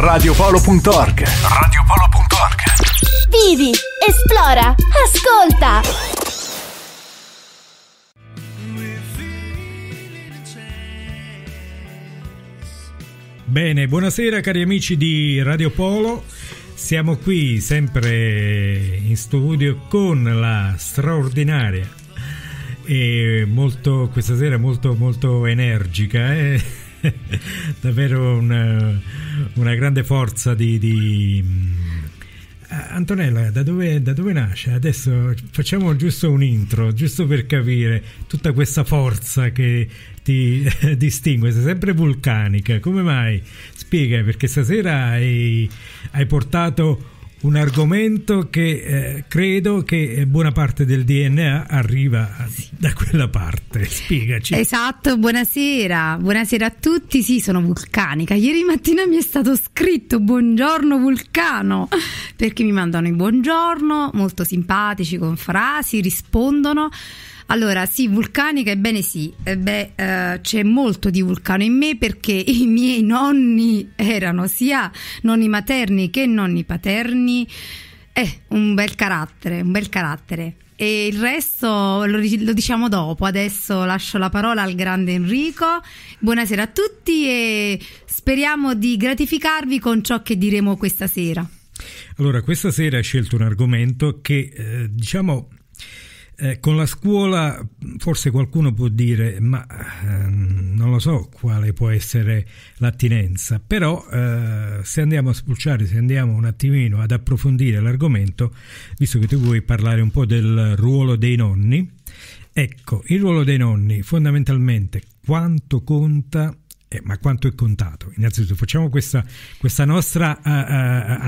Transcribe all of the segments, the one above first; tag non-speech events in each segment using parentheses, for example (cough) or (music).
Radiopolo.org. Radiopolo.org. Vivi, esplora, ascolta. Bene, buonasera cari amici di Radio Polo. Siamo qui sempre in studio con la straordinaria e molto, questa sera molto molto energica eh? (laughs) davvero una, una, grande forza di, di... Antonella, da dove, da dove, nasce? Adesso facciamo giusto un intro, giusto per capire tutta questa forza che ti (laughs) distingue, sei sempre vulcanica, come mai? Spiega, perché stasera hai, hai portato un argomento che eh, credo che buona parte del DNA arriva sì. da quella parte. Spiegaci. Esatto, buonasera. Buonasera a tutti. Sì, sono vulcanica. Ieri mattina mi è stato scritto buongiorno vulcano perché mi mandano i buongiorno, molto simpatici con frasi, rispondono. Allora, sì, vulcanica, ebbene sì, eh beh, eh, c'è molto di vulcano in me perché (laughs) i miei nonni erano sia nonni materni che nonni paterni. Eh, un bel carattere, un bel carattere. E il resto lo, lo diciamo dopo. Adesso lascio la parola al grande Enrico. Buonasera a tutti e speriamo di gratificarvi con ciò che diremo questa sera. Allora, questa sera hai scelto un argomento che eh, diciamo eh, con la scuola forse qualcuno può dire, ma ehm, non lo so quale può essere l'attinenza, però eh, se andiamo a spulciare, se andiamo un attimino ad approfondire l'argomento, visto che tu vuoi parlare un po' del ruolo dei nonni, ecco, il ruolo dei nonni fondamentalmente quanto conta eh, ma quanto è contato? Innanzitutto facciamo questa, questa nostra uh, uh,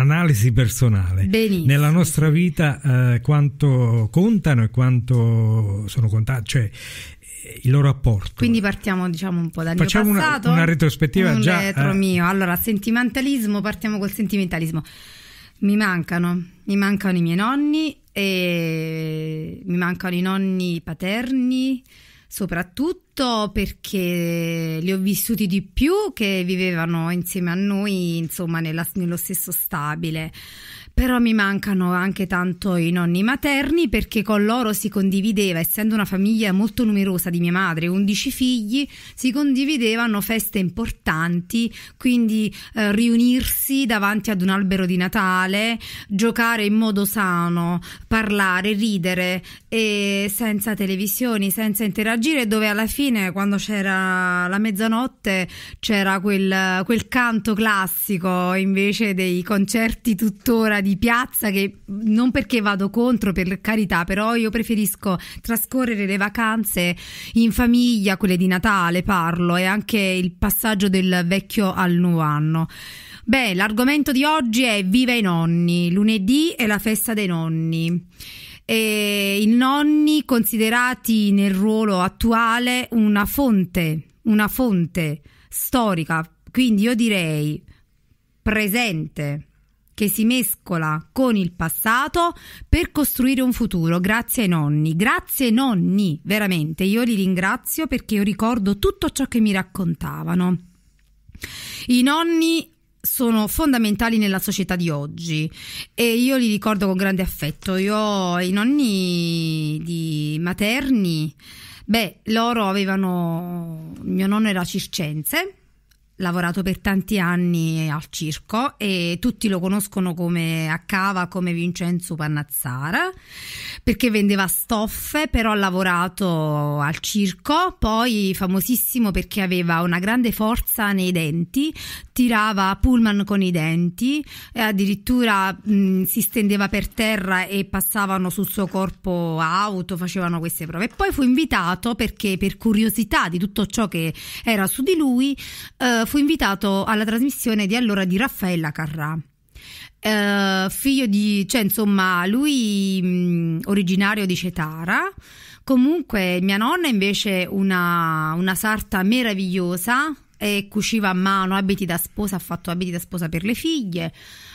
analisi personale. Benissimo. Nella nostra vita uh, quanto contano e quanto sono contati, cioè il loro apporto. Quindi partiamo diciamo un po' dal Facciamo mio passato. Facciamo una, una, retrospettiva un già... retro mio. Allora, sentimentalismo, partiamo col sentimentalismo. Mi mancano, mi mancano i miei nonni, e mi mancano i nonni paterni soprattutto soprattutto perché li ho vissuti di più che vivevano insieme a noi, insomma, nella, nello stesso stabile. Però mi mancano anche tanto i nonni materni perché con loro si condivideva, essendo una famiglia molto numerosa di mia madre, 11 figli, si condividevano feste importanti, quindi eh, riunirsi davanti ad un albero di Natale, giocare in modo sano, parlare, ridere e senza televisioni, senza interagire, dove alla fine quando c'era la mezzanotte c'era quel, quel canto classico invece dei concerti tuttora di piazza che non perché vado contro, per carità, però io preferisco trascorrere le vacanze in famiglia, quelle di Natale parlo, e anche il passaggio del vecchio al nuovo anno. Beh, l'argomento di oggi è Viva i nonni. Lunedì è la festa dei nonni. E I nonni considerati nel ruolo attuale una fonte, una fonte storica, quindi io direi presente che si mescola con il passato per costruire un futuro. Grazie ai nonni, grazie ai nonni, veramente. Io li ringrazio perché io ricordo tutto ciò che mi raccontavano. I nonni sono fondamentali nella società di oggi e io li ricordo con grande affetto. Io i nonni di materni, beh, loro avevano mio nonno era circense lavorato per tanti anni al circo e tutti lo conoscono come a Cava come Vincenzo Pannazzara perché vendeva stoffe, però ha lavorato al circo, poi famosissimo perché aveva una grande forza nei denti, tirava pullman con i denti, addirittura mh, si stendeva per terra e passavano sul suo corpo auto, facevano queste prove. E poi fu invitato perché per curiosità di tutto ciò che era su di lui eh, fu invitato alla trasmissione di allora di Raffaella Carrà. Eh, figlio di, cioè insomma, lui mh, originario di Cetara. Comunque, mia nonna invece una, una sarta meravigliosa e cuciva a mano abiti da sposa, ha fatto abiti da sposa per le figlie,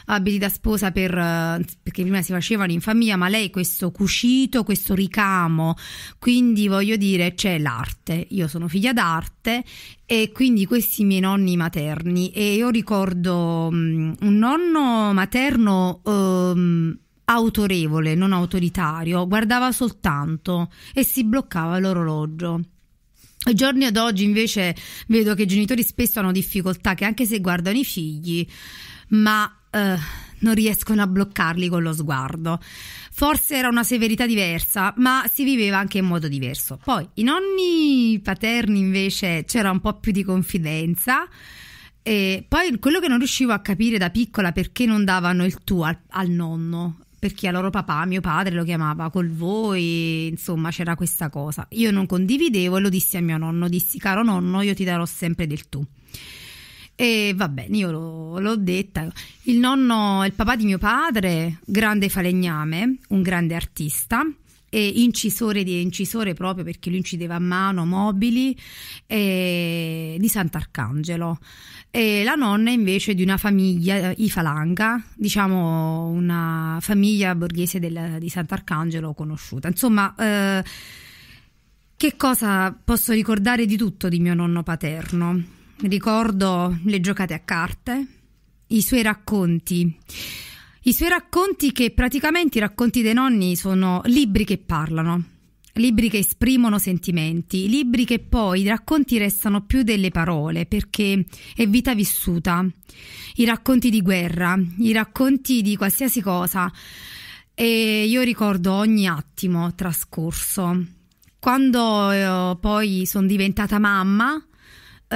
abiti da sposa per, eh, perché prima si facevano in famiglia, ma lei questo cucito, questo ricamo, quindi voglio dire c'è l'arte, io sono figlia d'arte e quindi questi miei nonni materni e io ricordo mm, un nonno materno... Um, autorevole, non autoritario, guardava soltanto e si bloccava l'orologio. Ai giorni ad oggi invece vedo che i genitori spesso hanno difficoltà che anche se guardano i figli, ma eh, non riescono a bloccarli con lo sguardo. Forse era una severità diversa, ma si viveva anche in modo diverso. Poi i nonni paterni invece c'era un po' più di confidenza. E poi quello che non riuscivo a capire da piccola perché non davano il tu al, al nonno, perché a loro papà, mio padre, lo chiamava col voi, insomma c'era questa cosa. Io non condividevo e lo dissi a mio nonno, dissi caro nonno, io ti darò sempre del tu. E va bene, io lo, l'ho detta. Il nonno, il papà di mio padre, grande falegname, un grande artista, e incisore di incisore proprio perché lui incideva a mano mobili eh, di Sant'Arcangelo e la nonna invece di una famiglia eh, i Falanga diciamo una famiglia borghese del, di Sant'Arcangelo conosciuta insomma eh, che cosa posso ricordare di tutto di mio nonno paterno ricordo le giocate a carte i suoi racconti i suoi racconti, che praticamente i racconti dei nonni, sono libri che parlano, libri che esprimono sentimenti, libri che poi i racconti restano più delle parole perché è vita vissuta, i racconti di guerra, i racconti di qualsiasi cosa. E io ricordo ogni attimo trascorso. Quando eh, poi sono diventata mamma, eh,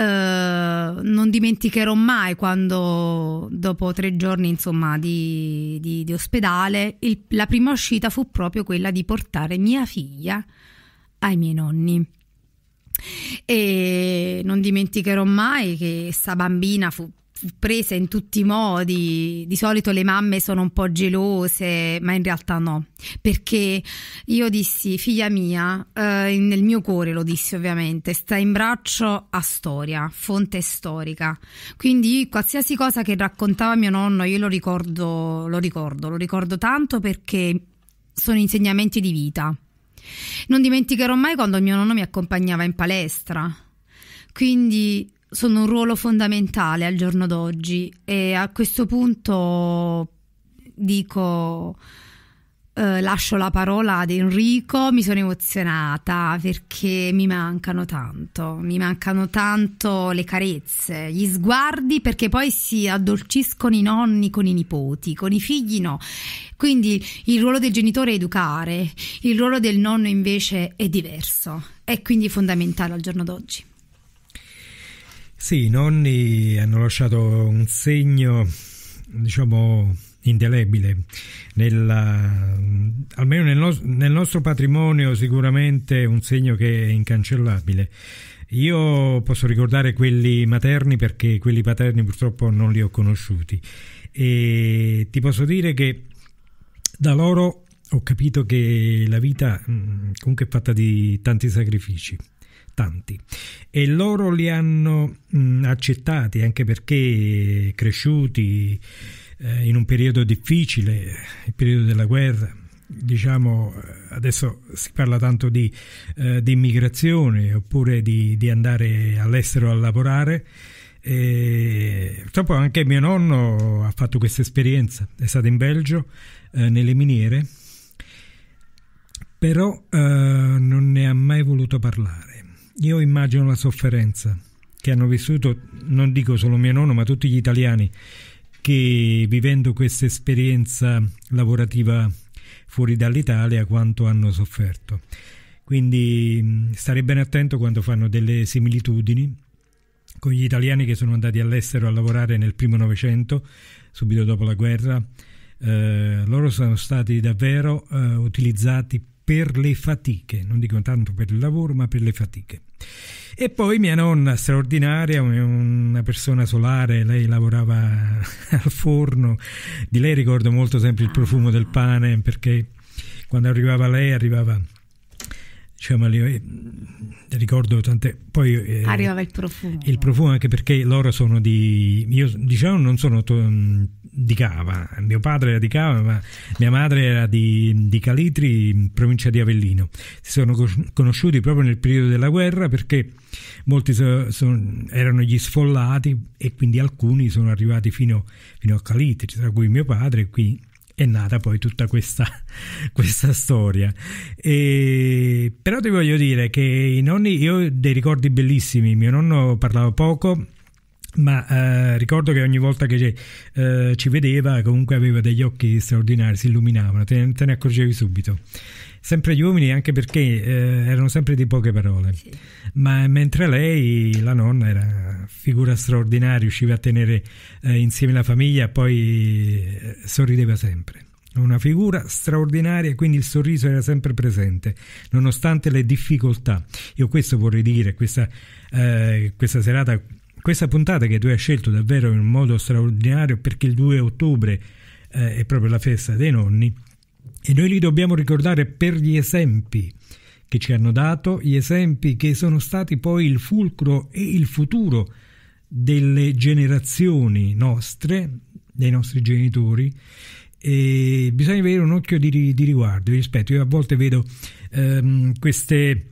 non dimenticherò mai quando dopo tre giorni insomma, di, di, di, ospedale il, la prima uscita fu proprio quella di portare mia figlia ai miei nonni e non dimenticherò mai che sta bambina fu presa in tutti i modi. Di solito le mamme sono un po' gelose, ma in realtà no, perché io dissi, figlia mia, eh, nel mio cuore lo dissi ovviamente, sta in braccio a storia, fonte storica. Quindi qualsiasi cosa che raccontava mio nonno, io lo ricordo, lo ricordo, lo ricordo tanto perché sono insegnamenti di vita. Non dimenticherò mai quando mio nonno mi accompagnava in palestra. Quindi sono un ruolo fondamentale al giorno d'oggi e a questo punto dico eh, lascio la parola ad Enrico, mi sono emozionata perché mi mancano tanto, mi mancano tanto le carezze, gli sguardi perché poi si addolciscono i nonni con i nipoti, con i figli no. Quindi il ruolo del genitore è educare, il ruolo del nonno invece è diverso, è quindi fondamentale al giorno d'oggi. Sì, i nonni hanno lasciato un segno, diciamo, indelebile, nella, almeno nel, no, nel nostro patrimonio sicuramente un segno che è incancellabile. Io posso ricordare quelli materni perché quelli paterni purtroppo non li ho conosciuti e ti posso dire che da loro ho capito che la vita comunque è fatta di tanti sacrifici tanti e loro li hanno mh, mm, accettati anche perché cresciuti eh, in un periodo difficile, il periodo della guerra, diciamo eh, adesso si parla tanto di, eh, di immigrazione oppure di, di andare all'estero a lavorare. E purtroppo anche mio nonno ha fatto questa esperienza, è stato in Belgio eh, nelle miniere, però eh, non ne ha mai voluto parlare io immagino la sofferenza che hanno vissuto, non dico solo mio nonno, ma tutti gli italiani che vivendo questa esperienza lavorativa fuori dall'Italia quanto hanno sofferto. Quindi stare bene attento quando fanno delle similitudini con gli italiani che sono andati all'estero a lavorare nel primo Novecento, subito dopo la guerra. Eh, loro sono stati davvero eh, utilizzati per le fatiche, non dico tanto per il lavoro, ma per le fatiche. E poi mia nonna straordinaria, una persona solare, lei lavorava (laughs) al forno, di lei ricordo molto sempre il profumo del pane perché quando arrivava lei arrivava diciamo, cioè, le, ricordo tante... Poi, eh, Arrivava il profumo. Il profumo anche perché loro sono di... Io diciamo non sono mm, di Cava, mio padre era di Cava, ma mia madre era di, di Calitri, provincia di Avellino. Si sono conosciuti proprio nel periodo della guerra perché molti so, son, erano gli sfollati e quindi alcuni sono arrivati fino, fino a Calitri, tra cui mio padre qui è nata poi tutta questa, (laughs) questa storia. E, però ti voglio dire che i nonni, io ho dei ricordi bellissimi, mio nonno parlava poco. Ma eh, ricordo che ogni volta che eh, ci vedeva, comunque aveva degli occhi straordinari, si illuminavano, te, te ne accorgevi subito sempre gli uomini anche perché eh, erano sempre di poche parole. Sì. Ma mentre lei, la nonna, era figura straordinaria, riusciva a tenere eh, insieme la famiglia, poi eh, sorrideva sempre. Una figura straordinaria, quindi il sorriso era sempre presente, nonostante le difficoltà. Io questo vorrei dire, questa, eh, questa serata, questa puntata che tu hai scelto davvero in un modo straordinario perché il 2 ottobre eh, è proprio la festa dei nonni e noi li dobbiamo ricordare per gli esempi che ci hanno dato, gli esempi che sono stati poi il fulcro e il futuro delle generazioni nostre, dei nostri genitori. E bisogna avere un occhio di, di riguardo, di rispetto. Io a volte vedo ehm, queste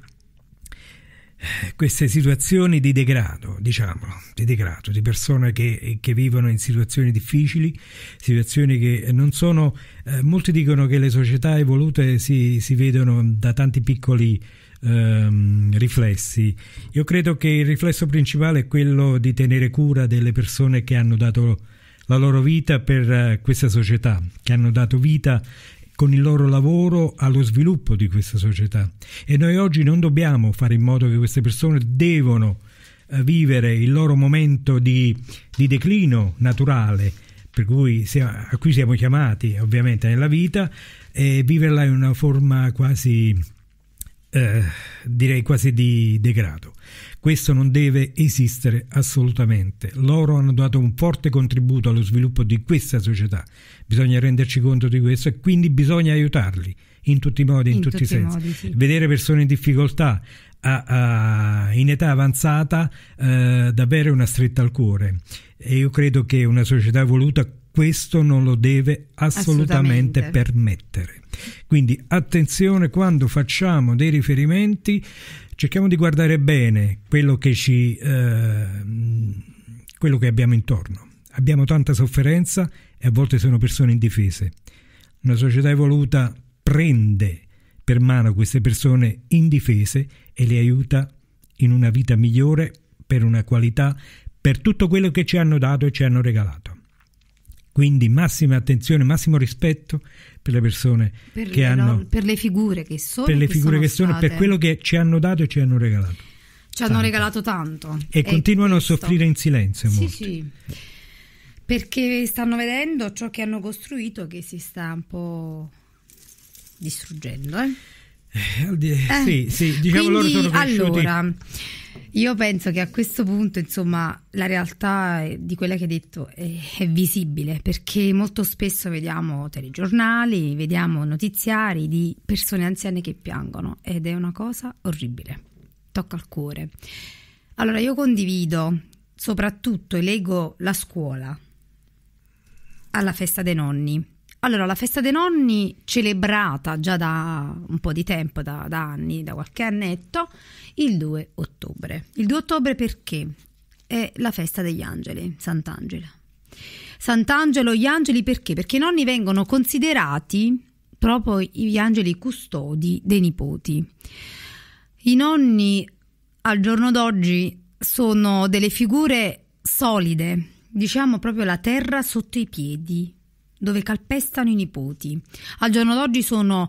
queste situazioni di degrado, diciamolo, di degrado, di persone che, che vivono in situazioni difficili, situazioni che non sono... Eh, molti dicono che le società evolute si, si vedono da tanti piccoli ehm, riflessi. Io credo che il riflesso principale è quello di tenere cura delle persone che hanno dato la loro vita per eh, questa società, che hanno dato vita con il loro lavoro allo sviluppo di questa società. E noi oggi non dobbiamo fare in modo che queste persone devono eh, vivere il loro momento di, di declino naturale, per cui siamo, a cui siamo chiamati ovviamente nella vita, e viverla in una forma quasi, eh, direi quasi di degrado. Questo non deve esistere assolutamente. Loro hanno dato un forte contributo allo sviluppo di questa società. Bisogna renderci conto di questo e quindi bisogna aiutarli in tutti i modi, in, in tutti, tutti, i sensi. Modi, sì. Vedere persone in difficoltà, a, a, in età avanzata, eh, davvero è una stretta al cuore. E io credo che una società evoluta questo non lo deve assolutamente, assolutamente, permettere. Quindi attenzione quando facciamo dei riferimenti cerchiamo di guardare bene quello che, ci, eh, quello che abbiamo intorno. Abbiamo tanta sofferenza e a volte sono persone indifese. Una società evoluta prende per mano queste persone indifese e le aiuta in una vita migliore, per una qualità, per tutto quello che ci hanno dato e ci hanno regalato. Quindi massima attenzione, massimo rispetto per le persone per che le, hanno... No, per le figure che sono. Per le figure che sono, state. per quello che ci hanno dato e ci hanno regalato. Ci hanno tanto. regalato tanto. E, continuano questo. a soffrire in silenzio. Molti. Sì, Perché stanno vedendo ciò che hanno costruito che si sta un po' distruggendo. Eh? Eh, eh, sì, sì, diciamo Quindi, loro sono cresciuti... Allora, io penso che a questo punto, insomma, la realtà di quella che hai detto è, è, visibile perché molto spesso vediamo telegiornali, vediamo notiziari di persone anziane che piangono ed è una cosa orribile. Tocca al cuore. Allora, io condivido soprattutto e leggo la scuola alla festa dei nonni allora, la festa dei nonni, celebrata già da un po' di tempo, da, da anni, da qualche annetto, il 2 ottobre. Il 2 ottobre perché? È la festa degli angeli, Sant'Angela. Sant'Angelo, gli angeli perché? Perché i nonni vengono considerati proprio gli angeli custodi dei nipoti. I nonni al giorno d'oggi sono delle figure solide, diciamo proprio la terra sotto i piedi, dove calpestano i nipoti. Al giorno d'oggi sono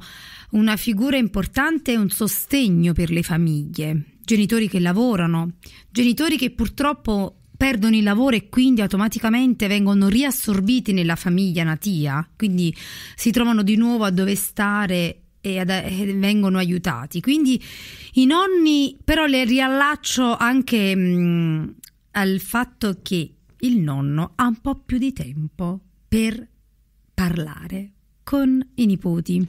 una figura importante e un sostegno per le famiglie, genitori che lavorano, genitori che purtroppo perdono il lavoro e quindi automaticamente vengono riassorbiti nella famiglia natia, quindi si trovano di nuovo a dove stare e, ad, e vengono aiutati. Quindi i nonni, però le riallaccio anche mh, mm, al fatto che il nonno ha un po' più di tempo per parlare con i nipoti.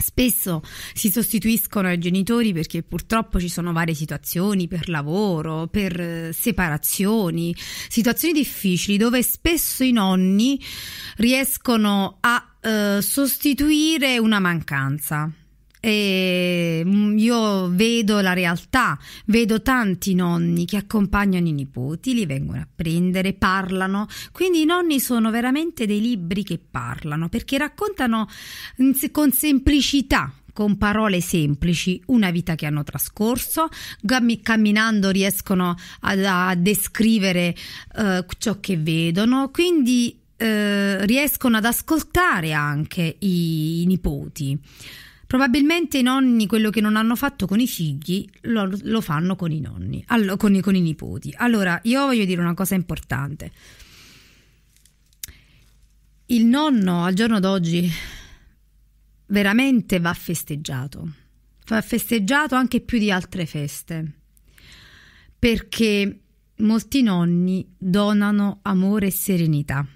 Spesso si sostituiscono ai genitori perché purtroppo ci sono varie situazioni per lavoro, per eh, separazioni, situazioni difficili dove spesso i nonni riescono a eh, sostituire una mancanza e mm, io vedo la realtà, vedo tanti nonni che accompagnano i nipoti, li vengono a prendere, parlano, quindi i nonni sono veramente dei libri che parlano perché raccontano mm, con semplicità con parole semplici una vita che hanno trascorso, camminando riescono a, a descrivere uh, ciò che vedono, quindi uh, riescono ad ascoltare anche i, i nipoti. Probabilmente i nonni quello che non hanno fatto con i figli lo, lo fanno con i nonni, allo, con, con i nipoti. Allora, io voglio dire una cosa importante. Il nonno al giorno d'oggi veramente va festeggiato, va festeggiato anche più di altre feste, perché molti nonni donano amore e serenità.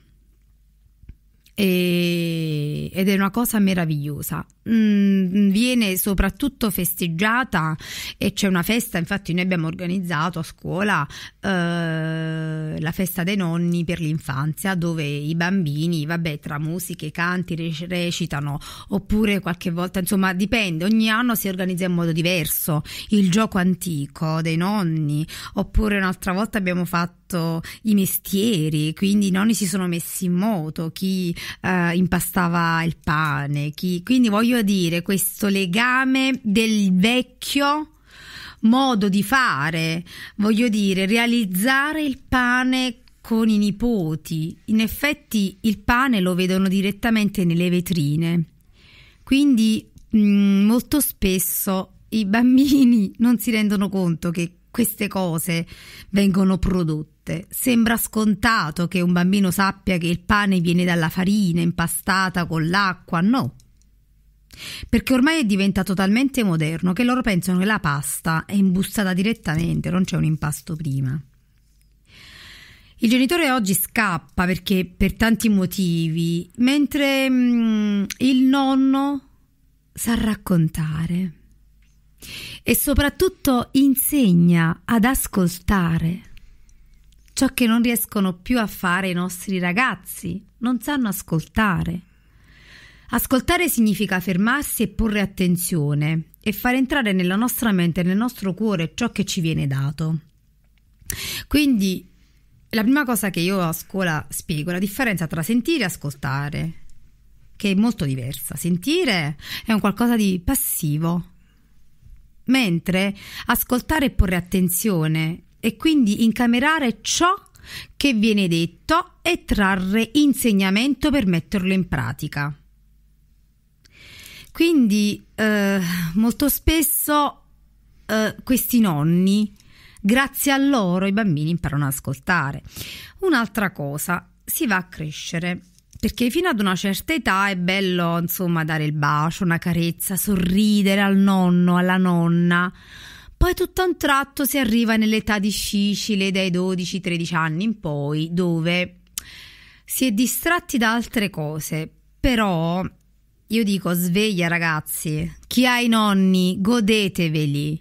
E, ed è una cosa meravigliosa. Mm, viene soprattutto festeggiata e c'è una festa, infatti noi abbiamo organizzato a scuola eh, la festa dei nonni per l'infanzia dove i bambini, vabbè, tra musiche, canti, recitano oppure qualche volta, insomma, dipende, ogni anno si organizza in modo diverso, il gioco antico dei nonni, oppure un'altra volta abbiamo fatto i mestieri, quindi i nonni si sono messi in moto, chi eh, impastava il pane, chi quindi voglio voglio dire, questo legame del vecchio modo di fare, voglio dire, realizzare il pane con i nipoti. In effetti il pane lo vedono direttamente nelle vetrine. Quindi mh, mm, molto spesso i bambini non si rendono conto che queste cose vengono prodotte. Sembra scontato che un bambino sappia che il pane viene dalla farina impastata con l'acqua, no. Perché ormai è diventato talmente moderno che loro pensano che la pasta è imbustata direttamente, non c'è un impasto prima. Il genitore oggi scappa perché per tanti motivi, mentre mm, il nonno sa raccontare e soprattutto insegna ad ascoltare ciò che non riescono più a fare i nostri ragazzi, non sanno ascoltare. Ascoltare significa fermarsi e porre attenzione e far entrare nella nostra mente e nel nostro cuore ciò che ci viene dato. Quindi la prima cosa che io a scuola spiego è la differenza tra sentire e ascoltare, che è molto diversa. Sentire è un qualcosa di passivo, mentre ascoltare e porre attenzione e quindi incamerare ciò che viene detto e trarre insegnamento per metterlo in pratica. Quindi eh, molto spesso eh, questi nonni, grazie a loro, i bambini imparano ad ascoltare. Un'altra cosa, si va a crescere. Perché fino ad una certa età è bello, insomma, dare il bacio, una carezza, sorridere al nonno, alla nonna. Poi tutto a un tratto si arriva nell'età difficile dai 12-13 anni in poi, dove si è distratti da altre cose, però io dico sveglia ragazzi, chi ha i nonni godeteveli.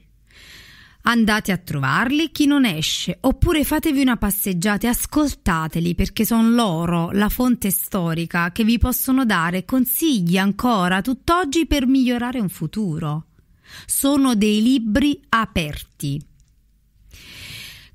Andate a trovarli chi non esce, oppure fatevi una passeggiata e ascoltateli perché sono loro la fonte storica che vi possono dare consigli ancora tutt'oggi per migliorare un futuro. Sono dei libri aperti.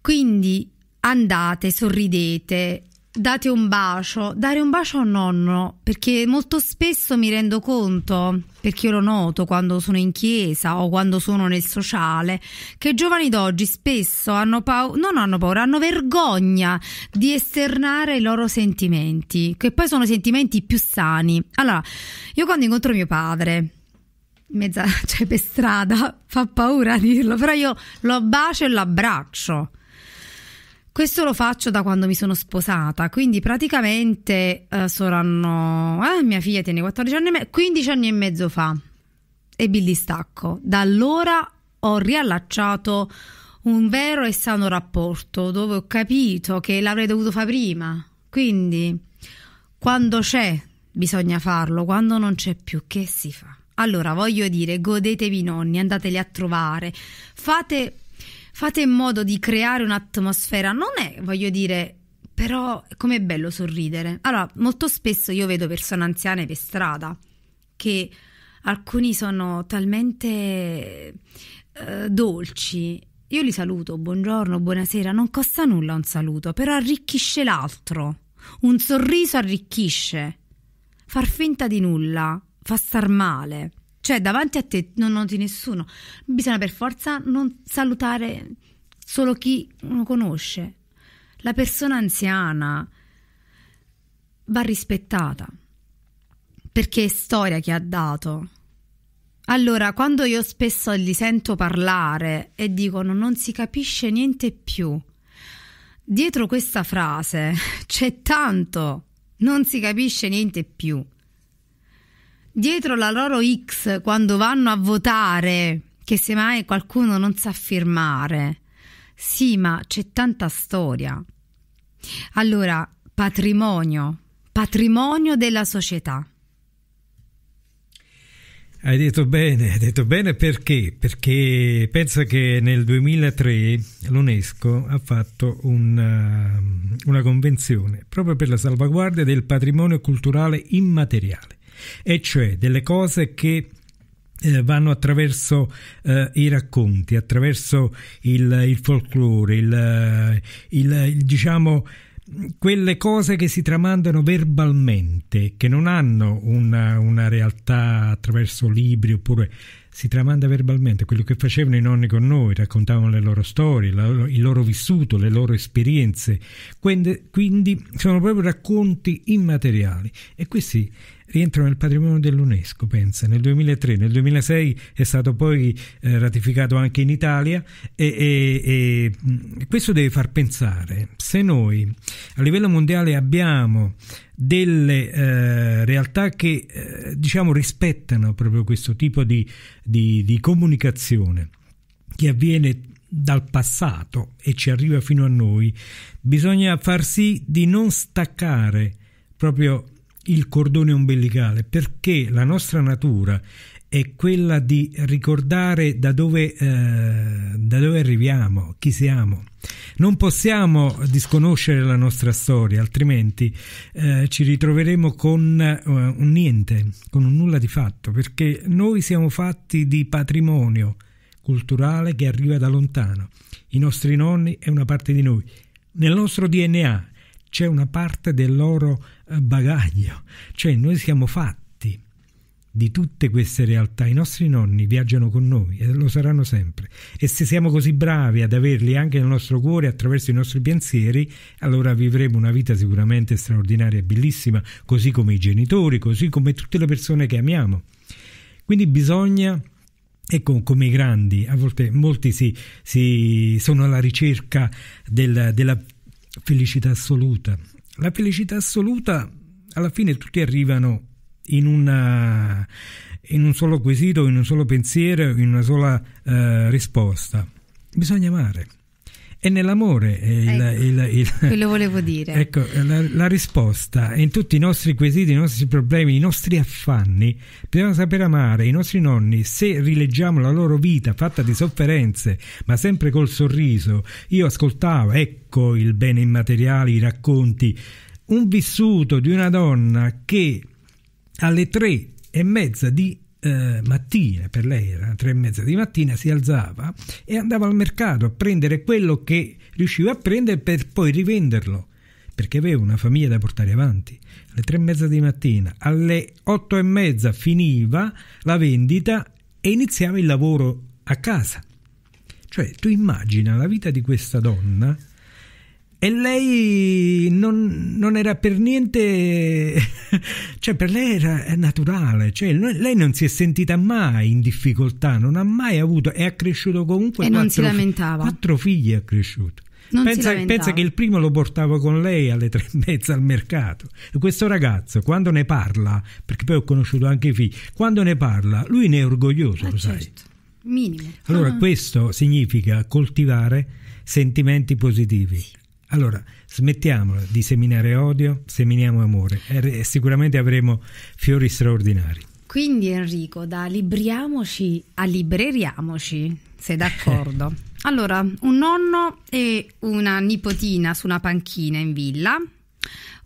Quindi andate, sorridete, date un bacio, dare un bacio a un nonno, perché molto spesso mi rendo conto, perché io lo noto quando sono in chiesa o quando sono nel sociale, che i giovani d'oggi spesso hanno paura, non hanno paura, hanno vergogna di esternare i loro sentimenti, che poi sono sentimenti più sani. Allora, io quando incontro mio padre, mezza, (laughs) cioè per strada, fa paura dirlo, però io lo bacio e lo abbraccio questo lo faccio da quando mi sono sposata, quindi praticamente eh, saranno... Eh, mia figlia tiene 14 anni e me- 15 anni e mezzo fa. E il distacco. Da allora ho riallacciato un vero e sano rapporto dove ho capito che l'avrei dovuto fare prima. Quindi, quando c'è, bisogna farlo, quando non c'è più, che si fa? Allora, voglio dire, godetevi i nonni, andateli a trovare, fate fate in modo di creare un'atmosfera, non è, voglio dire, però com'è bello sorridere. Allora, molto spesso io vedo persone anziane per strada che alcuni sono talmente eh, dolci. Io li saluto, buongiorno, buonasera, non costa nulla un saluto, però arricchisce l'altro. Un sorriso arricchisce. Far finta di nulla fa star male. Cioè, davanti a te non noti nessuno. Bisogna per forza non salutare solo chi uno conosce. La persona anziana va rispettata perché è storia che ha dato. Allora, quando io spesso li sento parlare e dicono non si capisce niente più, dietro questa frase (laughs) c'è tanto, non si capisce niente più dietro la loro X quando vanno a votare, che semmai qualcuno non sa firmare. Sì, ma c'è tanta storia. Allora, patrimonio, patrimonio della società. Hai detto bene, hai detto bene perché? Perché pensa che nel 2003 l'UNESCO ha fatto una, ehm, una convenzione proprio per la salvaguardia del patrimonio culturale immateriale e cioè delle cose che eh, vanno attraverso eh, i racconti, attraverso il, il folklore, il, eh, il, il diciamo quelle cose che si tramandano verbalmente, che non hanno una, una, realtà attraverso libri oppure si tramanda verbalmente, quello che facevano i nonni con noi, raccontavano le loro storie, loro, il loro vissuto, le loro esperienze, quindi, quindi sono proprio racconti immateriali e questi rientra nel patrimonio dell'UNESCO, pensa, nel 2003, nel 2006 è stato poi eh, ratificato anche in Italia e, e, e mm, questo deve far pensare, se noi a livello mondiale abbiamo delle eh, realtà che eh, diciamo rispettano proprio questo tipo di, di, di comunicazione che avviene dal passato e ci arriva fino a noi, bisogna far sì di non staccare proprio il cordone ombelicale perché la nostra natura è quella di ricordare da dove, eh, da dove arriviamo, chi siamo. Non possiamo disconoscere la nostra storia, altrimenti eh, ci ritroveremo con eh, un niente, con un nulla di fatto, perché noi siamo fatti di patrimonio culturale che arriva da lontano. I nostri nonni è una parte di noi. Nel nostro DNA c'è una parte del loro eh, bagaglio, cioè noi siamo fatti di tutte queste realtà, i nostri nonni viaggiano con noi e lo saranno sempre e se siamo così bravi ad averli anche nel nostro cuore attraverso i nostri pensieri, allora vivremo una vita sicuramente straordinaria e bellissima, così come i genitori, così come tutte le persone che amiamo. Quindi bisogna Ecco, come i grandi, a volte molti si, si sono alla ricerca del, della felicità assoluta. La felicità assoluta, alla fine tutti arrivano in, una, in un solo quesito, in un solo pensiero, in una sola eh, risposta. Bisogna amare. È nell'amore è eh, il, ecco, il, il, (laughs) quello volevo dire. Ecco, la, la risposta in tutti i nostri quesiti, i nostri problemi, i nostri affanni. Dobbiamo saper amare i nostri nonni se rileggiamo la loro vita fatta di sofferenze, ma sempre col sorriso. Io ascoltavo, ecco il bene immateriale, i racconti, un vissuto di una donna che alle tre e mezza di eh, mattina, per lei era tre e mezza di mattina, si alzava e andava al mercato a prendere quello che riusciva a prendere per poi rivenderlo, perché aveva una famiglia da portare avanti. Alle tre e mezza di mattina, alle otto e mezza finiva la vendita e iniziava il lavoro a casa. Cioè, tu immagina la vita di questa donna e lei non, non, era per niente, (laughs) cioè per lei era naturale, cioè lei non si è sentita mai in difficoltà, non ha mai avuto, e ha cresciuto comunque. E non si lamentava. quattro figli ha cresciuto. Pensa, pensa, che il primo lo portavo con lei alle tre e mezza al mercato. E questo ragazzo, quando ne parla, perché poi ho conosciuto anche i figli, quando ne parla, lui ne è orgoglioso, ah, lo certo. sai. Minimo. Allora, ah. questo significa coltivare sentimenti positivi. Sì allora, smettiamola di seminare odio, seminiamo amore e sicuramente avremo fiori straordinari. Quindi Enrico, da libriamoci a libreriamoci, sei d'accordo? (laughs) allora, un nonno e una nipotina su una panchina in villa,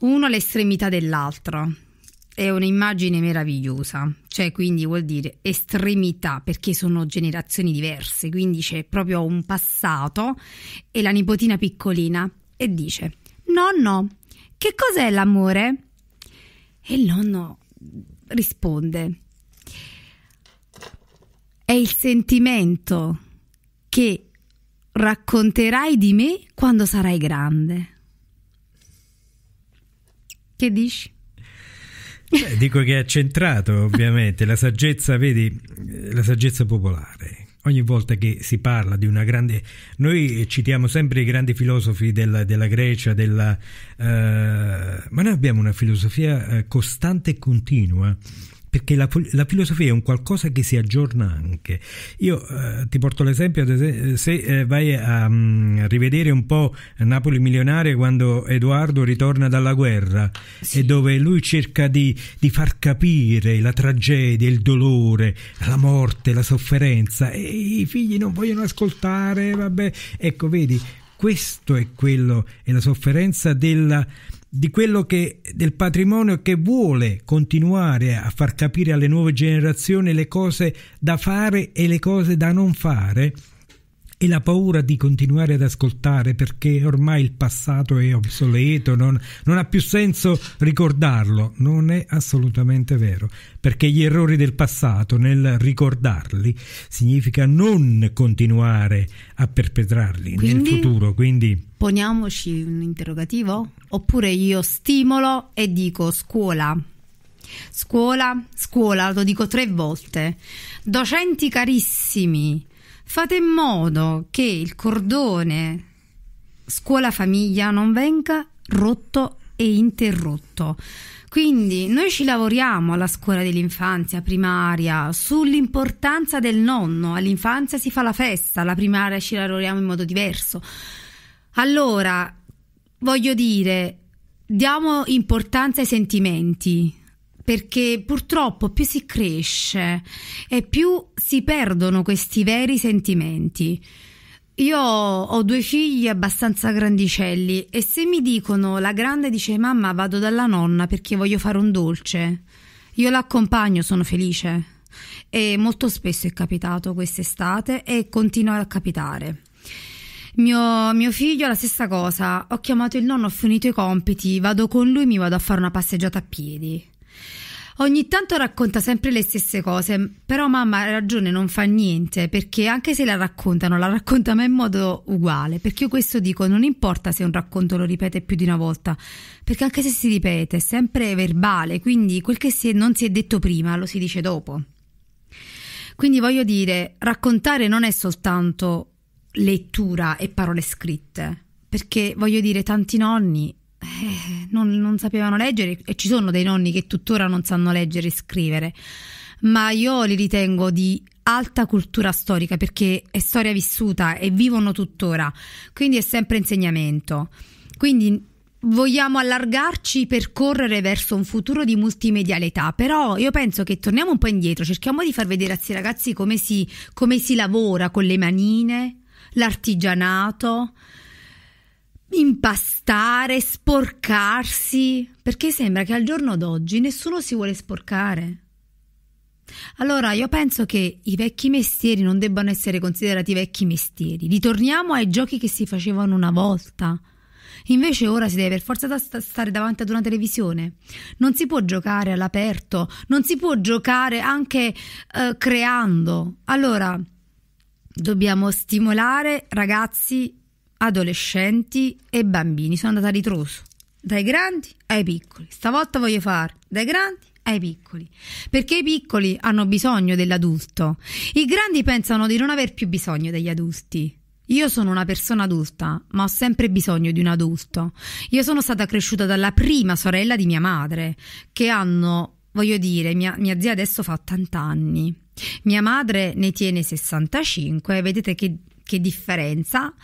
uno all'estremità dell'altro. È un'immagine meravigliosa, cioè quindi vuol dire estremità perché sono generazioni diverse, quindi c'è proprio un passato e la nipotina piccolina e dice: Nonno, che cos'è l'amore? E il nonno risponde: È il sentimento che racconterai di me quando sarai grande. Che dici? Beh, dico che è centrato ovviamente la saggezza, vedi, la saggezza popolare ogni volta che si parla di una grande... Noi citiamo sempre i grandi filosofi della, della Grecia, della, eh, ma noi abbiamo una filosofia eh, costante e continua perché la, la, filosofia è un qualcosa che si aggiorna anche. Io eh, ti porto l'esempio, se eh, vai a um, rivedere un po' Napoli milionario quando Edoardo ritorna dalla guerra sì. e dove lui cerca di, di, far capire la tragedia, il dolore, la morte, la sofferenza e i figli non vogliono ascoltare, vabbè, ecco vedi, questo è quello, è la sofferenza della di quello che del patrimonio che vuole continuare a far capire alle nuove generazioni le cose da fare e le cose da non fare e la paura di continuare ad ascoltare perché ormai il passato è obsoleto, non, non, ha più senso ricordarlo. Non è assolutamente vero, perché gli errori del passato nel ricordarli significa non continuare a perpetrarli Quindi, nel futuro. Quindi poniamoci un interrogativo? Oppure io stimolo e dico scuola. Scuola, scuola, lo dico tre volte. Docenti carissimi, fate in modo che il cordone scuola-famiglia non venga rotto e interrotto. Quindi noi ci lavoriamo alla scuola dell'infanzia, primaria, sull'importanza del nonno. All'infanzia si fa la festa, alla primaria ci lavoriamo in modo diverso. Allora, voglio dire, diamo importanza ai sentimenti, perché purtroppo più si cresce e più si perdono questi veri sentimenti. Io ho due figli abbastanza grandicelli e se mi dicono la grande dice mamma vado dalla nonna perché voglio fare un dolce, io l'accompagno, sono felice. E molto spesso è capitato quest'estate e continua a capitare. Mio, mio, figlio la stessa cosa, ho chiamato il nonno, ho finito i compiti, vado con lui, mi vado a fare una passeggiata a piedi. Ogni tanto racconta sempre le stesse cose, però mamma ha ragione, non fa niente, perché anche se la raccontano, la racconta ma in modo uguale, perché io questo dico, non importa se un racconto lo ripete più di una volta, perché anche se si ripete è sempre verbale, quindi quel che si è, non si è detto prima lo si dice dopo. Quindi voglio dire, raccontare non è soltanto lettura e parole scritte, perché voglio dire, tanti nonni eh, non, non sapevano leggere e ci sono dei nonni che tuttora non sanno leggere e scrivere, ma io li ritengo di alta cultura storica perché è storia vissuta e vivono tuttora, quindi è sempre insegnamento. Quindi vogliamo allargarci, per correre verso un futuro di multimedialità, però io penso che torniamo un po' indietro, cerchiamo di far vedere a questi ragazzi come si, come si lavora con le manine, l'artigianato, impastare, sporcarsi, perché sembra che al giorno d'oggi nessuno si vuole sporcare. Allora io penso che i vecchi mestieri non debbano essere considerati vecchi mestieri. Ritorniamo ai giochi che si facevano una volta. Invece ora si deve per forza da stare davanti ad una televisione. Non si può giocare all'aperto, non si può giocare anche eh, creando. Allora dobbiamo stimolare ragazzi adolescenti e bambini. Sono andata a ritroso, dai grandi ai piccoli. Stavolta voglio fare dai grandi ai piccoli, perché i piccoli hanno bisogno dell'adulto. I grandi pensano di non aver più bisogno degli adulti. Io sono una persona adulta, ma ho sempre bisogno di un adulto. Io sono stata cresciuta dalla prima sorella di mia madre, che hanno, voglio dire, mia, mia zia adesso fa 80 anni. Mia madre ne tiene 65, vedete che che differenza.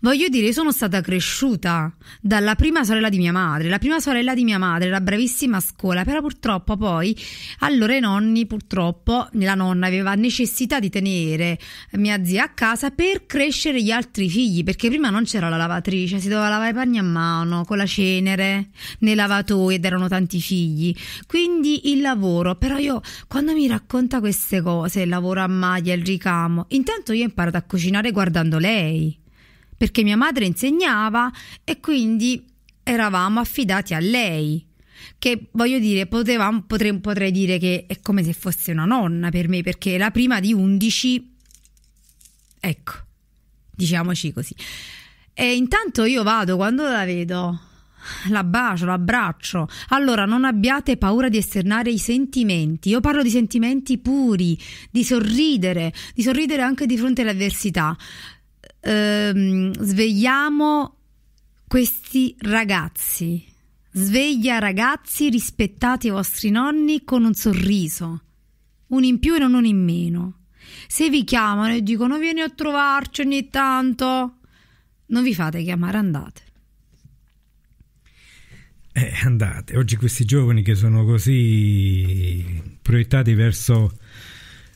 Voglio dire, sono stata cresciuta dalla prima sorella di mia madre. La prima sorella di mia madre era bravissima a scuola, però purtroppo poi, allora i nonni, purtroppo, la nonna aveva necessità di tenere mia zia a casa per crescere gli altri figli, perché prima non c'era la lavatrice, si doveva lavare i panni a mano, con la cenere, nei lavatoi ed erano tanti figli. Quindi il lavoro, però io quando mi racconta queste cose, il lavoro a maglia, il ricamo, intanto io ho imparato a cucinare guardando guardando lei, perché mia madre insegnava e quindi eravamo affidati a lei, che voglio dire, potevamo, potrei, potrei dire che è come se fosse una nonna per me, perché la prima di 11, ecco, diciamoci così. E intanto io vado quando la vedo la bacio, l'abbraccio. Allora non abbiate paura di esternare i sentimenti. Io parlo di sentimenti puri, di sorridere, di sorridere anche di fronte all'avversità. Ehm, svegliamo questi ragazzi. Sveglia ragazzi, rispettate i vostri nonni con un sorriso. Un in più e non un in meno. Se vi chiamano e dicono vieni a trovarci ogni tanto, non vi fate chiamare, andate. Eh, andate, oggi questi giovani che sono così proiettati verso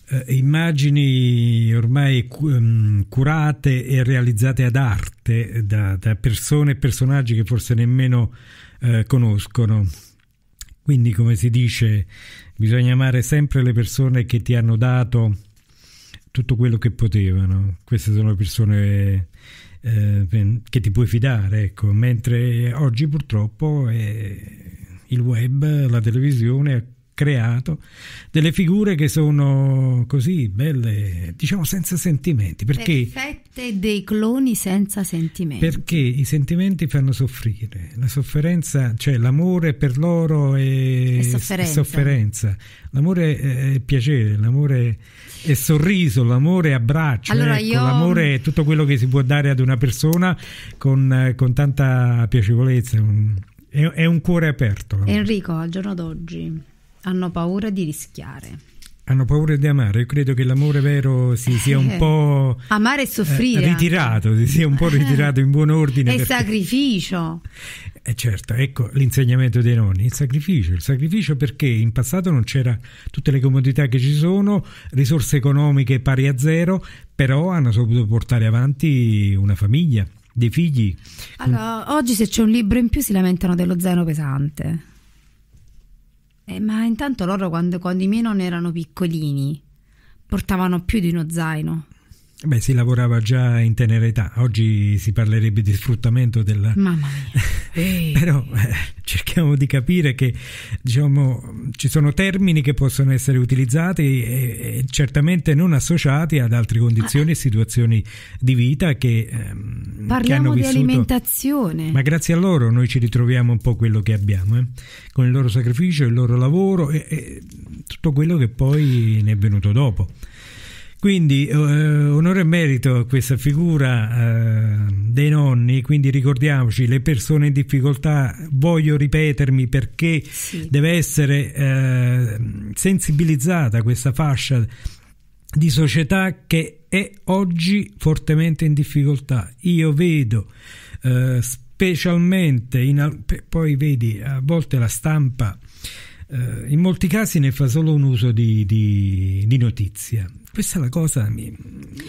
eh, immagini ormai um, curate e realizzate ad arte da, da, persone e personaggi che forse nemmeno eh, conoscono. Quindi, come si dice, bisogna amare sempre le persone che ti hanno dato tutto quello che potevano. Queste sono le persone eh, che ti puoi fidare, ecco. mentre oggi purtroppo eh, il web, la televisione creato delle figure che sono così belle, diciamo senza sentimenti. Perché, Perfette dei cloni senza sentimenti. Perché i sentimenti fanno soffrire, la sofferenza, cioè l'amore per loro è, è sofferenza. sofferenza. l'amore è piacere, l'amore è sorriso, l'amore è abbraccio, allora ecco, io... l'amore è tutto quello che si può dare ad una persona con, con tanta piacevolezza. è un cuore aperto. Enrico, al giorno d'oggi hanno paura di rischiare. Hanno paura di amare, io credo che l'amore vero si eh, sia un po'... Amare e soffrire. Eh, ritirato, si sia un po' ritirato in buon ordine. (laughs) È perché... sacrificio. Eh certo, ecco l'insegnamento dei nonni, il sacrificio, il sacrificio perché in passato non c'era tutte le comodità che ci sono, risorse economiche pari a zero, però hanno saputo portare avanti una famiglia, dei figli. Allora, oggi se c'è un libro in più si lamentano dello zaino pesante. Eh, ma intanto loro quando, quando i miei non erano piccolini portavano più di uno zaino Beh, si lavorava già in tenera età, oggi si parlerebbe di sfruttamento della... Mamma mia! (laughs) Però eh, cerchiamo di capire che diciamo, ci sono termini che possono essere utilizzati e, e certamente non associati ad altre condizioni e situazioni di vita che, ehm, Parliamo che hanno vissuto. di alimentazione. Ma grazie a loro noi ci ritroviamo un po' quello che abbiamo, eh? con il loro sacrificio, il loro lavoro e, e tutto quello che poi ne è venuto dopo. Quindi eh, onore e merito a questa figura eh, dei nonni, quindi ricordiamoci le persone in difficoltà, voglio ripetermi perché sì. deve essere eh, sensibilizzata questa fascia di società che è oggi fortemente in difficoltà. Io vedo eh, specialmente, in, poi vedi a volte la stampa eh, in molti casi ne fa solo un uso di, di, di notizia, questa è la cosa mi,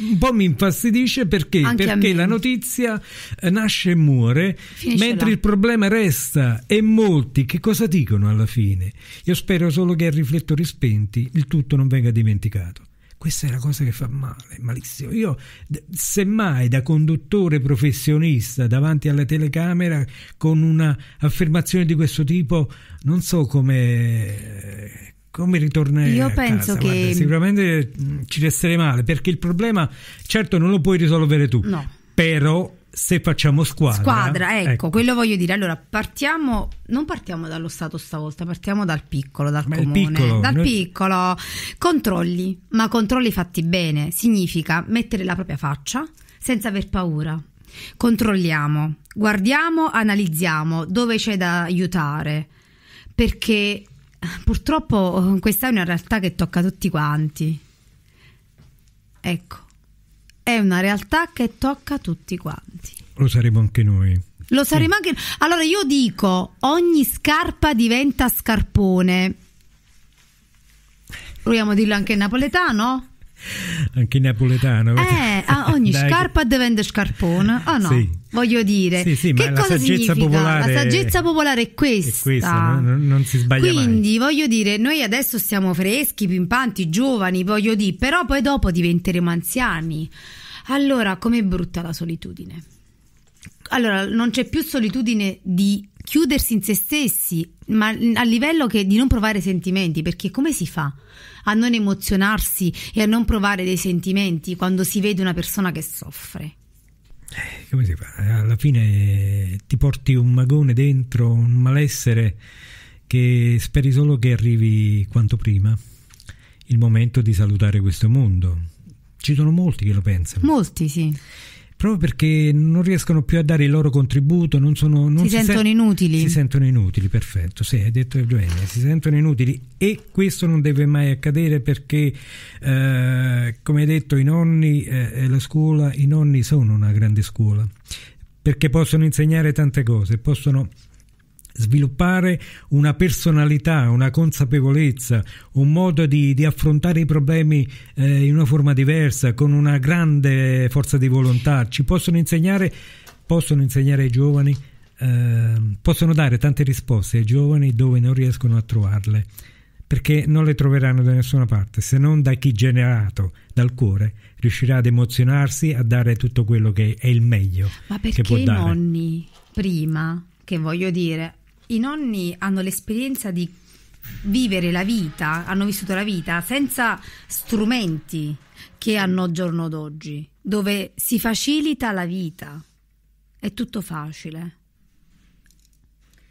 un po' mi infastidisce perché, perché la notizia eh, nasce e muore, Finisce mentre là. il problema resta e molti che cosa dicono alla fine? Io spero solo che a riflettori spenti il tutto non venga dimenticato. Questa è la cosa che fa male, malissimo. Io, semmai, da conduttore professionista davanti alla telecamera con un'affermazione di questo tipo, non so come come ecco, ritornerei Io penso casa? che Guarda, sicuramente mm, ci resterei male perché il problema certo non lo puoi risolvere tu. No. Però se facciamo squadra. Squadra, ecco, ecco, quello voglio dire. Allora, partiamo, non partiamo dallo Stato stavolta, partiamo dal piccolo, dal ma comune, piccolo, dal noi... piccolo. Controlli, ma controlli fatti bene, significa mettere la propria faccia senza aver paura. Controlliamo, guardiamo, analizziamo dove c'è da aiutare, perché purtroppo eh, questa è una realtà che tocca tutti quanti. Ecco, è una realtà che tocca tutti quanti. Lo saremo anche noi. Lo saremo sì. anche Allora io dico, ogni scarpa diventa scarpone. Proviamo a dirlo anche in napoletano? anche in napoletano. Eh, a ogni (laughs) Dai. scarpa diventa scarpone, o oh no? Sì. Voglio dire, sì, sì, che cosa saggezza significa? La saggezza popolare è questa. È questa no? non, si sbaglia Quindi, mai. voglio dire, noi adesso siamo freschi, pimpanti, giovani, voglio dire, però poi dopo diventeremo anziani. Allora, com'è brutta la solitudine? Allora, non c'è più solitudine di chiudersi in se stessi, ma a livello che di non provare sentimenti, perché come si fa a non emozionarsi e a non provare dei sentimenti quando si vede una persona che soffre? Eh, come si fa? Eh, alla fine eh, ti porti un magone dentro, un malessere che speri solo che arrivi quanto prima il momento di salutare questo mondo. Ci sono molti che lo pensano. Molti, sì proprio perché non riescono più a dare il loro contributo, non sono, non si, si, sentono sen inutili. Si sentono inutili, perfetto, sì, hai detto bene, si sentono inutili e questo non deve mai accadere perché, eh, come hai detto, i nonni eh, la scuola, i nonni sono una grande scuola perché possono insegnare tante cose, possono sviluppare una personalità, una consapevolezza, un modo di, di affrontare i problemi eh, in una forma diversa, con una grande forza di volontà. Ci possono insegnare, possono insegnare ai giovani, eh, possono dare tante risposte ai giovani dove non riescono a trovarle, perché non le troveranno da nessuna parte, se non da chi generato dal cuore riuscirà ad emozionarsi, a dare tutto quello che è il meglio. Ma perché che può i nonni prima che voglio dire, i nonni hanno l'esperienza di vivere la vita, hanno vissuto la vita senza strumenti che hanno giorno d'oggi, dove si facilita la vita, è tutto facile,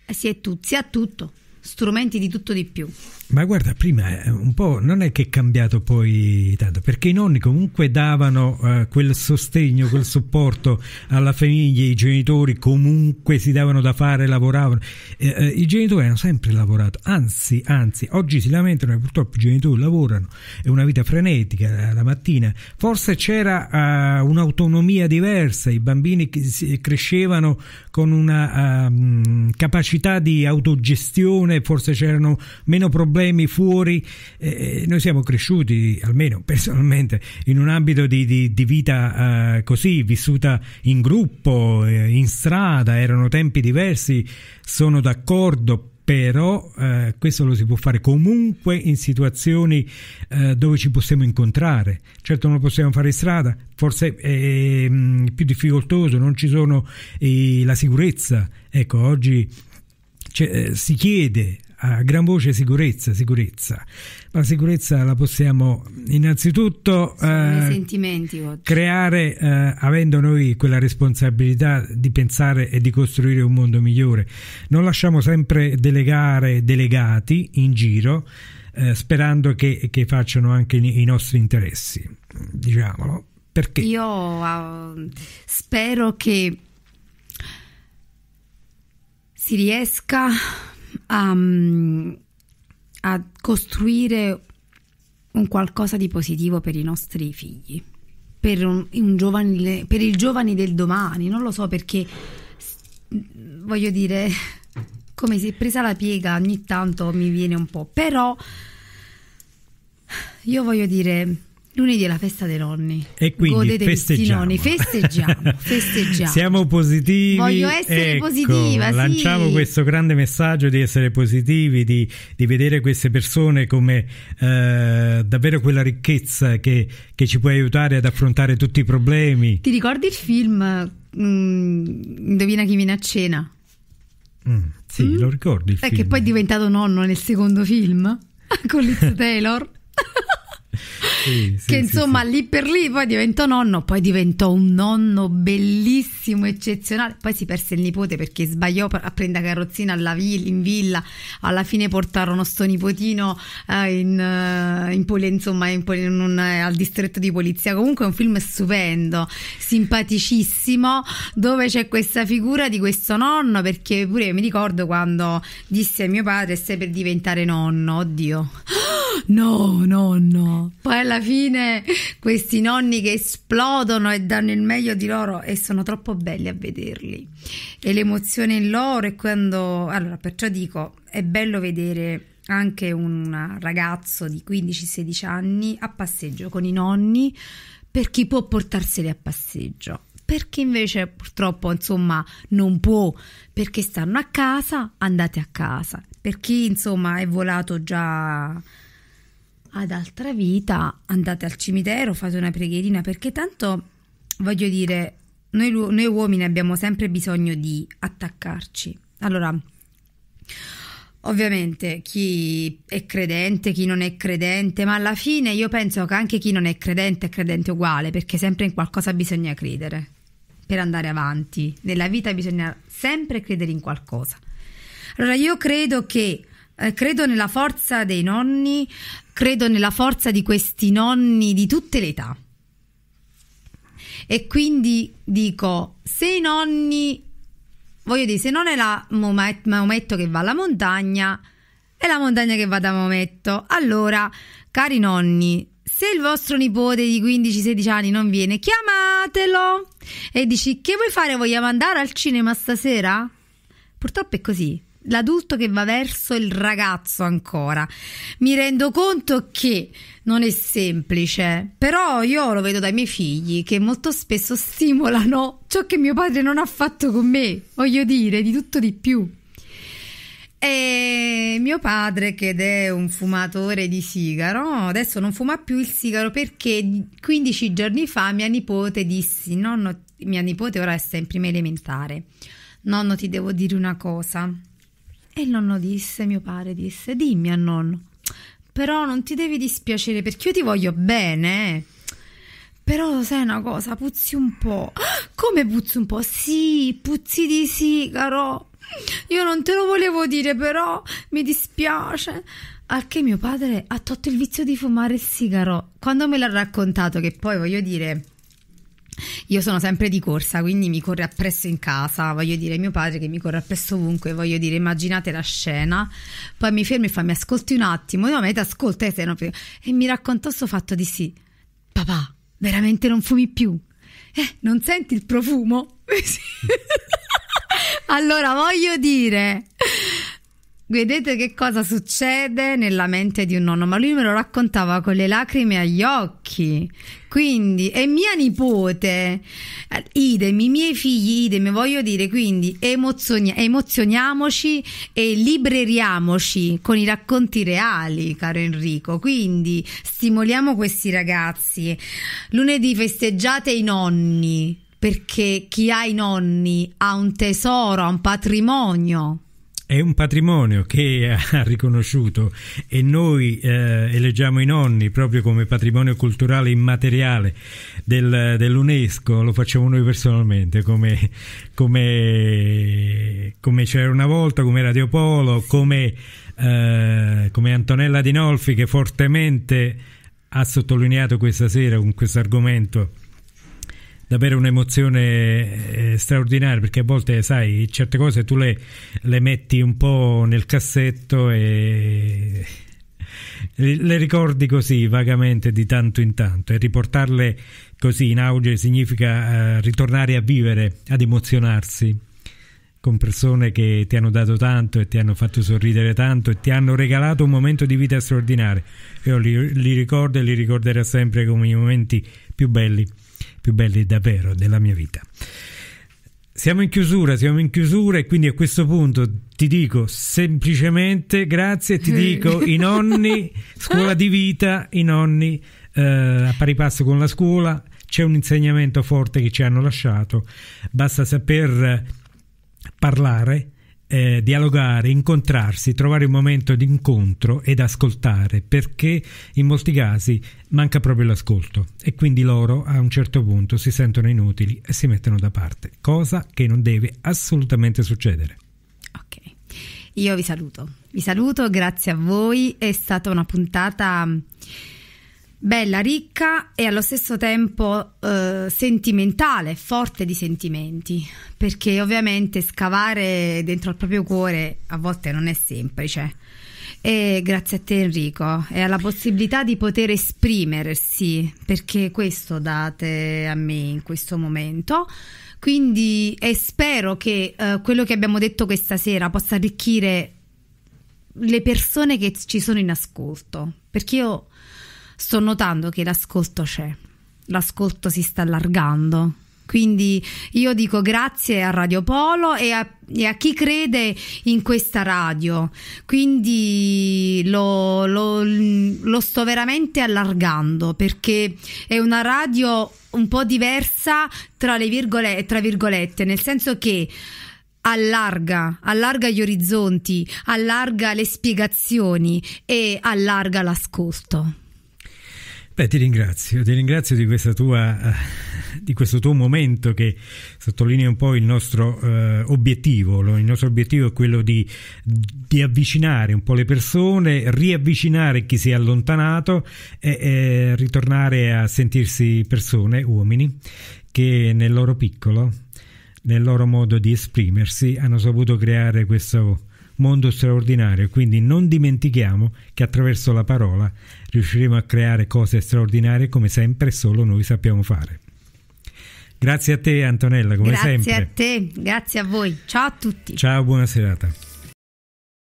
eh si, è tu- si ha tutto, strumenti di tutto di più. Ma guarda, prima eh, un po' non è che è cambiato poi tanto, perché i nonni comunque davano eh, quel sostegno, quel supporto alla famiglia, i genitori comunque si davano da fare, lavoravano. Eh, eh, I genitori hanno sempre lavorato, anzi, anzi, oggi si lamentano che purtroppo i genitori lavorano, è una vita frenetica eh, la mattina. Forse c'era eh, un'autonomia diversa, i bambini crescevano con una ehm, capacità di autogestione, forse c'erano meno problemi problemi fuori. Eh, noi siamo cresciuti, almeno personalmente, in un ambito di, di, di vita eh, così, vissuta in gruppo, eh, in strada, erano tempi diversi, sono d'accordo, però eh, questo lo si può fare comunque in situazioni eh, dove ci possiamo incontrare. Certo non lo possiamo fare in strada, forse è mh, mm, più difficoltoso, non ci sono eh, la sicurezza. Ecco, oggi eh, si chiede a gran voce sicurezza, sicurezza. La sicurezza la possiamo innanzitutto eh, creare eh, avendo noi quella responsabilità di pensare e di costruire un mondo migliore. Non lasciamo sempre delegare delegati in giro eh, sperando che, che, facciano anche i nostri interessi, diciamolo. Perché? Io uh, spero che si riesca a, mm, a costruire un qualcosa di positivo per i nostri figli, per, un, un giovane, per i giovani del domani, non lo so perché mm, voglio dire (laughs) come si è presa la piega ogni tanto mi viene un po', però io voglio dire Lunedì è la festa dei nonni. E quindi Godetevi festeggiamo. Nonni. Festeggiamo, (laughs) festeggiamo. Siamo positivi. Voglio essere ecco, positiva. Lanciamo sì. questo grande messaggio di essere positivi, di, di vedere queste persone come eh, davvero quella ricchezza che, che ci può aiutare ad affrontare tutti i problemi. Ti ricordi il film mm, Indovina chi viene a cena? Mm, sì, mm? lo ricordi. Il È film. che poi è diventato nonno nel secondo film (laughs) con Liz (laughs) Taylor sì, sì, che insomma sì, lì per lì poi diventò nonno, poi diventò un nonno bellissimo, eccezionale, poi si perse il nipote perché sbagliò a prendere carrozzina alla villa, in villa, alla fine portarono sto nipotino eh, in, eh, in, poli, insomma, in, in un, eh, al distretto di polizia, comunque è un film stupendo, simpaticissimo, dove c'è questa figura di questo nonno, perché pure mi ricordo quando disse a mio padre stai per diventare nonno, oddio. (gasps) No, nonno. No. Poi alla fine questi nonni che esplodono e danno il meglio di loro e sono troppo belli a vederli. E l'emozione in loro è quando... Allora, perciò dico, è bello vedere anche un ragazzo di 15-16 anni a passeggio con i nonni per chi può portarseli a passeggio. Per chi invece purtroppo insomma non può perché stanno a casa, andate a casa. Per chi insomma è volato già ad altra vita, andate al cimitero, fate una preghierina, perché tanto voglio dire, noi, noi uomini abbiamo sempre bisogno di attaccarci. Allora, Ovviamente chi è credente, chi non è credente, ma alla fine io penso che anche chi non è credente è credente uguale, perché sempre in qualcosa bisogna credere per andare avanti. Nella vita bisogna sempre credere in qualcosa. Allora io credo che eh, credo nella forza dei nonni, credo nella forza di questi nonni di tutte le età. E quindi dico, se i nonni, voglio dire, se non è la Maometto che va alla montagna, è la montagna che va da Maometto. Allora, cari nonni, se il vostro nipote di 15-16 anni non viene, chiamatelo e dici che vuoi fare? Vogliamo andare al cinema stasera? Purtroppo è così l'adulto che va verso il ragazzo ancora. Mi rendo conto che non è semplice, però io lo vedo dai miei figli che molto spesso stimolano ciò che mio padre non ha fatto con me, voglio dire, di tutto di più. E mio padre, che è un fumatore di sigaro, adesso non fuma più il sigaro perché 15 giorni fa mia nipote disse: Nonno, mia nipote ora è in prima elementare. Nonno, ti devo dire una cosa. E il nonno disse, mio padre disse, dimmi a nonno, però non ti devi dispiacere perché io ti voglio bene. Eh. Però sai una cosa, puzzi un po'. Ah, come puzzi un po'? Sì, puzzi di sigaro. Io non te lo volevo dire, però mi dispiace. A che mio padre ha tolto il vizio di fumare il sigaro. Quando me l'ha raccontato, che poi voglio dire, io sono sempre di corsa, quindi mi corre appresso in casa, voglio dire mio padre che mi corre appresso ovunque, voglio dire immaginate la scena, poi mi fermo e fa mi ascolti un attimo, no ma ti ascolta eh, no, e mi raccontò questo fatto di sì, papà veramente non fumi più, eh non senti il profumo? (laughs) (laughs) allora voglio dire Vedete che cosa succede nella mente di un nonno, ma lui me lo raccontava con le lacrime agli occhi. Quindi, e mia nipote, eh, idem, i miei figli, idem, voglio dire, quindi emozioni- emozioniamoci e libreriamoci con i racconti reali, caro Enrico. Quindi, stimoliamo questi ragazzi. Lunedì festeggiate i nonni, perché chi ha i nonni ha un tesoro, ha un patrimonio è un patrimonio che (laughs) ha riconosciuto e noi eh, eleggiamo i nonni proprio come patrimonio culturale immateriale del, dell'UNESCO, lo facciamo noi personalmente come, come, come c'era una volta, come Radio Polo, come, eh, come Antonella Dinolfi che fortemente ha sottolineato questa sera con questo argomento davvero un'emozione eh, straordinaria perché a volte, sai, certe cose tu le, le metti un po' nel cassetto e le ricordi così vagamente di tanto in tanto e riportarle così in auge significa eh, ritornare a vivere, ad emozionarsi con persone che ti hanno dato tanto e ti hanno fatto sorridere tanto e ti hanno regalato un momento di vita straordinario. Io li, li ricordo e li ricorderò sempre come i momenti più belli più belli davvero della mia vita. Siamo in chiusura, siamo in chiusura e quindi a questo punto ti dico semplicemente grazie, ti dico i nonni, scuola di vita, i nonni eh, a pari passo con la scuola, c'è un insegnamento forte che ci hanno lasciato, basta saper parlare, eh, dialogare, incontrarsi, trovare un momento di incontro ed ascoltare, perché in molti casi manca proprio l'ascolto e quindi loro a un certo punto si sentono inutili e si mettono da parte, cosa che non deve assolutamente succedere. Ok, io vi saluto, vi saluto, grazie a voi, è stata una puntata bella, ricca e allo stesso tempo eh, sentimentale, forte di sentimenti, perché ovviamente scavare dentro al proprio cuore a volte non è semplice. E grazie a te Enrico e alla possibilità di poter esprimersi, perché questo date a me in questo momento. Quindi e spero che eh, quello che abbiamo detto questa sera possa arricchire le persone che ci sono in ascolto, perché io sto notando che l'ascolto c'è, l'ascolto si sta allargando. Quindi io dico grazie a Radio Polo e a, e a chi crede in questa radio. Quindi lo, lo, lo sto veramente allargando perché è una radio un po' diversa tra le virgolette, tra virgolette nel senso che allarga, allarga gli orizzonti, allarga le spiegazioni e allarga l'ascolto. Beh, ti ringrazio, ti ringrazio di, tua, eh, di, questo tuo momento che sottolinea un po' il nostro eh, obiettivo. Il nostro obiettivo è quello di, di, avvicinare un po' le persone, riavvicinare chi si è allontanato e, e ritornare a sentirsi persone, uomini, che nel loro piccolo, nel loro modo di esprimersi, hanno saputo creare questo mondo straordinario, quindi non dimentichiamo che attraverso la parola riusciremo a creare cose straordinarie come sempre solo noi sappiamo fare. Grazie a te Antonella, come grazie sempre. Grazie a te, grazie a voi. Ciao a tutti. Ciao, buona serata.